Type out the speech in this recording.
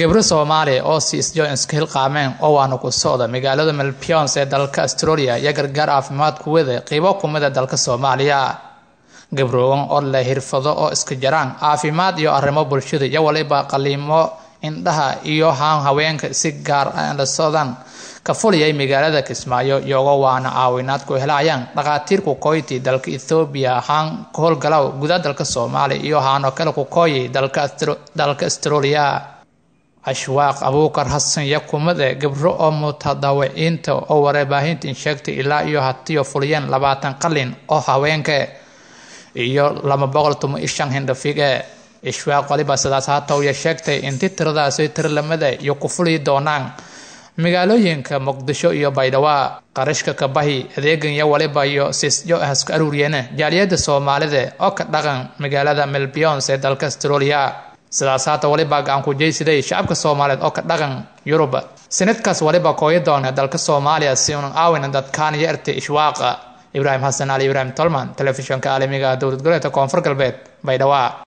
gabro soomaaliya oo si jon iska hilqaameen oo waana ku socda magaalada melpions ee dalka australia iyo gargaar caafimaad kuwada qiibo kumida dalka soomaaliya gabroowan oo leh hirfado oo iska jaraan caafimaad iyo arrimo bulshada iyo waliba qaliimo indhaha iyo haan haweenka si gaar ah la dhasodaan ka fuliyay magaalada kismaayo iyagoo waana caawinaad ku helayaan dhakhaatiir kukoyti dalka ethoobiya haan ka howlgalow guda dalka soomaaliya iyo haano kale kukoyi dalka australia ashwaaq abuukar hasan yakumade gabro oo mutadawiciinta oo warbaahinta insheegtay ilaa iyo hatiyo fuliyeen labaatan qalin oo haweenka iyo laba boqol toban ishan hindhafige ishwaaq waliba sidaas hatowya sheegtay inti tiradaasi tirlamada iyo ku fuli doonaan magaalooyinka muqdisho iyo baydhawaa qarashka kabahi adeeganya waliba iyo sisyo ahasku aruuriyeen jaaliyadda soomaalida oo ka dhaqan magaalada melbions ee dalka australia sidaas haata walibaa gacankujeysida shacabka soomaaliyeed oo ka dhaqan yuruba sanadkaas waliba kooyi doona dalka soomaaliya siun un aawina dadkaan yeerte ishwaaqa ibraahim xasan ali ibraahim tolman telefishinka caalamiga ah, dowlad goleedka koonfur galbeed baydhawaa